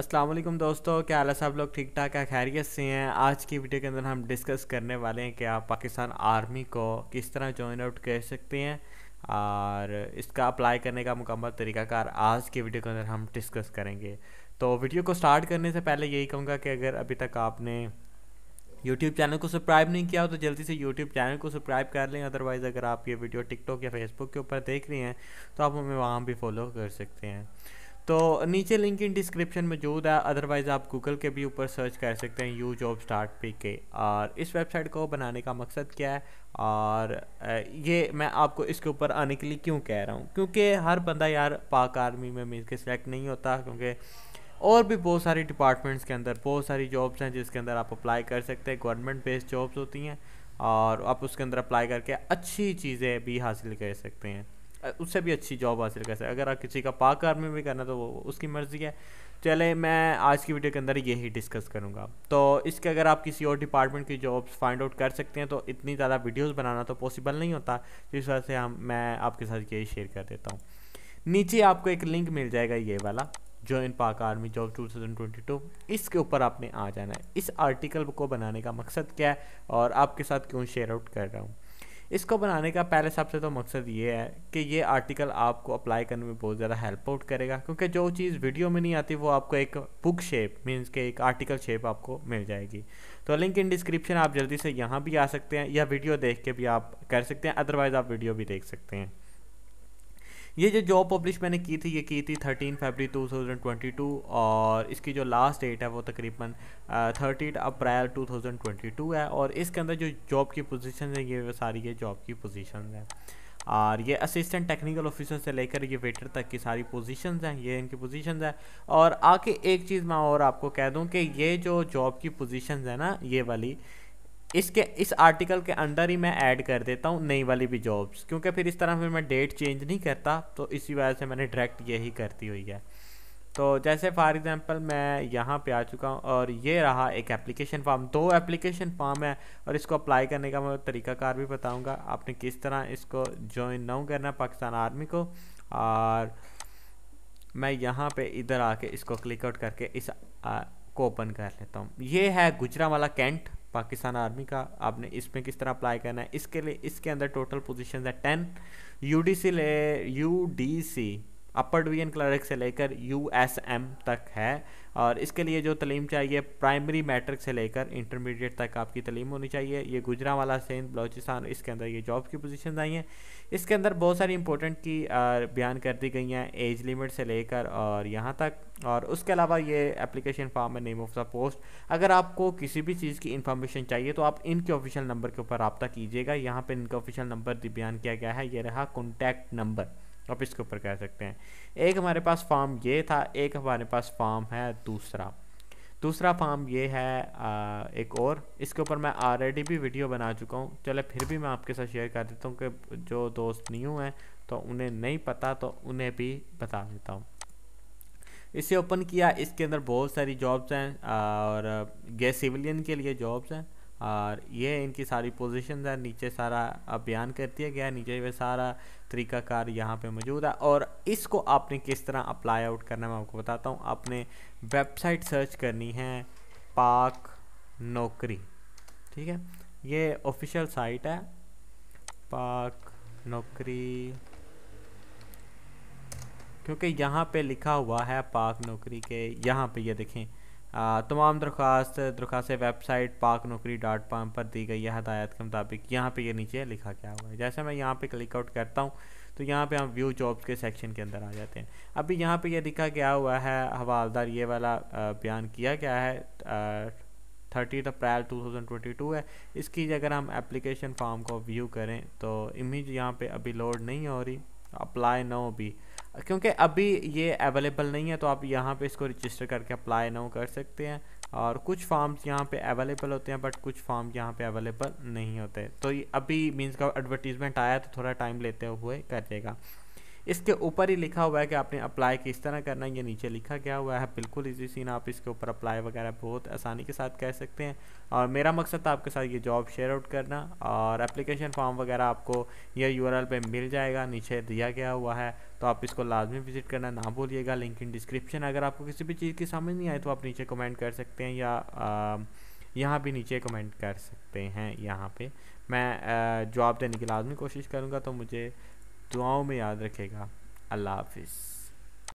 असलम दोस्तों क्या हाल है सब लोग ठीक ठाक है खैरियत से हैं आज की वीडियो के अंदर हम डिस्कस करने वाले हैं कि आप पाकिस्तान आर्मी को किस तरह ज्वाइन आउट कर सकते हैं और इसका अप्लाई करने का मुकम्मल तरीकाकार आज की वीडियो के अंदर हम डिस्कस करेंगे तो वीडियो को स्टार्ट करने से पहले यही कहूँगा कि अगर अभी तक आपने यूट्यूब चैनल को सब्सक्राइब नहीं किया हो तो जल्दी से यूट्यूब चैनल को सब्सक्राइब कर लें अदरवाइज़ अगर आप ये वीडियो टिकटॉक या फेसबुक के ऊपर देख रहे हैं तो आप हमें वहाँ भी फॉलो कर सकते हैं तो नीचे लिंक इन डिस्क्रिप्शन मौजूद है अदरवाइज़ आप गूगल के भी ऊपर सर्च कर सकते हैं यू जॉब स्टार्ट पी के और इस वेबसाइट को बनाने का मकसद क्या है और ये मैं आपको इसके ऊपर आने के लिए क्यों कह रहा हूँ क्योंकि हर बंदा यार पाक आर्मी में मीन के सिलेक्ट नहीं होता क्योंकि और भी बहुत सारी डिपार्टमेंट्स के अंदर बहुत सारी जॉब्स हैं जिसके अंदर आप अप्लाई कर सकते हैं गवर्नमेंट बेस्ड जॉब्स होती हैं और आप उसके अंदर अप्लाई करके अच्छी चीज़ें भी हासिल कर सकते हैं उससे भी अच्छी जॉब हासिल कर सकते अगर आप किसी का पाक आर्मी में भी करना तो वो उसकी मर्ज़ी है चले मैं आज की वीडियो के अंदर यही डिस्कस करूँगा तो इसके अगर आप किसी और डिपार्टमेंट की जॉब्स फाइंड आउट कर सकते हैं तो इतनी ज़्यादा वीडियोस बनाना तो पॉसिबल नहीं होता जिस वजह से हम मैं आपके साथ यही शेयर कर देता हूँ नीचे आपको एक लिंक मिल जाएगा ये वाला जो इन पाक आर्मी जॉब टू इसके ऊपर आपने आ जाना है इस आर्टिकल को बनाने का मकसद क्या है और आपके साथ क्यों शेयर आउट कर रहा हूँ इसको बनाने का पहले सबसे तो मकसद ये है कि ये आर्टिकल आपको अप्लाई करने में बहुत ज़्यादा हेल्प आउट करेगा क्योंकि जो चीज़ वीडियो में नहीं आती वो आपको एक बुक शेप मीन्स के एक आर्टिकल शेप आपको मिल जाएगी तो लिंक इन डिस्क्रिप्शन आप जल्दी से यहाँ भी आ सकते हैं या वीडियो देख के भी आप कर सकते हैं अदरवाइज़ आप वीडियो भी देख सकते हैं ये जो जॉब पब्लिश मैंने की थी ये की थी थर्टीन फरवरी 2022 और इसकी जो लास्ट डेट है वो तकरीबन थर्टी अप्रैल 2022 है और इसके अंदर जो जॉब की पोजीशन है ये सारी ये जॉब की पोजीशन है और ये असिस्टेंट टेक्निकल ऑफिसर से लेकर ये वेटर तक की सारी पोजीशंस हैं ये इनकी पोजीशंस हैं और आके एक चीज़ मैं और आपको कह दूं कि ये जो जॉब की पोजीशंस है ना ये वाली इसके इस आर्टिकल के अंदर ही मैं ऐड कर देता हूँ नई वाली भी जॉब्स क्योंकि फिर इस तरह फिर मैं डेट चेंज नहीं करता तो इसी वजह से मैंने डायरेक्ट यही करती हुई है तो जैसे फॉर एग्ज़ाम्पल मैं यहाँ पे आ चुका हूँ और ये रहा एक एप्लीकेशन फॉर्म दो एप्लीकेशन फॉर्म है और इसको अप्लाई करने का मैं तरीकाकार भी बताऊँगा आपने किस तरह इसको ज्वाइन नाउ करना पाकिस्तान आर्मी को और मैं यहाँ पर इधर आके इसको क्लिकआउट करके इस आ, को ओपन कर लेता हूँ ये है गुजरा वाला कैंट पाकिस्तान आर्मी का आपने इसमें किस तरह अप्लाई करना है इसके लिए इसके अंदर टोटल पोजीशंस है टेन यू डी सी ले U D C upper division clerk से लेकर यू एस एम तक है और इसके लिए जो तलीम चाहिए प्राइमरी मैट्रिक से लेकर इंटरमीडिएट तक आपकी तलीम होनी चाहिए ये गुजरा वाला सिंध बलोचिस्तान इसके अंदर ये जॉब की पोजिशन आई हैं इसके अंदर बहुत सारी इंपॉर्टेंट की बयान कर दी गई हैं एज लिमिट से लेकर और यहाँ तक और उसके अलावा ये एप्लीकेशन फॉर्म है नेम ऑफ द पोस्ट अगर आपको किसी भी चीज़ की इन्फॉर्मेशन चाहिए तो आप इनके ऑफिशियल नंबर के ऊपर रबता कीजिएगा यहाँ पर इनका ऑफिशियल नंबर बयान किया गया है ये रहा कॉन्टैक्ट नंबर आप इसके ऊपर कह सकते हैं एक हमारे पास फॉर्म ये था एक हमारे पास फॉर्म है दूसरा दूसरा फॉर्म ये है आ, एक और इसके ऊपर मैं ऑलरेडी भी वीडियो बना चुका हूँ चले फिर भी मैं आपके साथ शेयर कर देता हूँ कि जो दोस्त न्यू हैं तो उन्हें नहीं पता तो उन्हें भी बता देता हूँ इसे ओपन किया इसके अंदर बहुत सारी जॉब्स हैं और गैस सिविलियन के लिए जॉब्स हैं और ये इनकी सारी पोजिशन है नीचे सारा बयान कर दिया गया है नीचे वे सारा तरीकाकार यहाँ पे मौजूद है और इसको आपने किस तरह अप्लाई आउट करना मैं आपको बताता हूँ आपने वेबसाइट सर्च करनी है पाक नौकरी ठीक है ये ऑफिशियल साइट है पाक नौकरी क्योंकि यहाँ पे लिखा हुआ है पाक नौकरी के यहाँ पे ये यह देखें तमाम दरख्वास्त दरख्वास्त वेबसाइट पाक नौकरी डॉट कॉम पर दी गई है हदायत के मुताबिक यहाँ पे ये नीचे लिखा क्या हुआ है जैसे मैं यहाँ पे क्लिक आउट करता हूँ तो यहाँ पे हम व्यू जॉब्स के सेक्शन के अंदर आ जाते हैं अभी यहाँ पे ये लिखा क्या हुआ है हवालदार ये वाला बयान किया गया है thirty April two thousand twenty two है इसकी अगर हम एप्लीकेशन फॉर्म को व्यू करें तो इमेज यहाँ पर अभी लोड नहीं हो रही अप्लाई नो भी क्योंकि अभी ये अवेलेबल नहीं है तो आप यहाँ पे इसको रजिस्टर करके अप्लाई ना कर सकते हैं और कुछ फॉर्म्स यहाँ पे अवेलेबल होते हैं बट कुछ फॉर्म यहाँ पे अवेलेबल नहीं होते तो अभी मीन्स का एडवर्टीज़मेंट आया तो थोड़ा टाइम लेते हुए कर देगा इसके ऊपर ही लिखा हुआ है कि आपने अप्लाई किस तरह करना है ये नीचे लिखा गया हुआ है बिल्कुल इजी सीन आप इसके ऊपर अप्लाई वगैरह बहुत आसानी के साथ कह सकते हैं और मेरा मकसद था आपके साथ ये जॉब शेयर आउट करना और एप्लीकेशन फॉर्म वगैरह आपको ये यू पर मिल जाएगा नीचे दिया गया हुआ है तो आप इसको लाजमी विजिट करना ना भूलिएगा लिंक इन डिस्क्रिप्शन अगर आपको किसी भी चीज़ की समझ नहीं आई तो आप नीचे कमेंट कर सकते हैं या यहाँ भी नीचे कमेंट कर सकते हैं यहाँ पे मैं जॉब देने की लाजमी कोशिश करूँगा तो मुझे दुआओं में याद रखेगा अल्लाह हाफिज़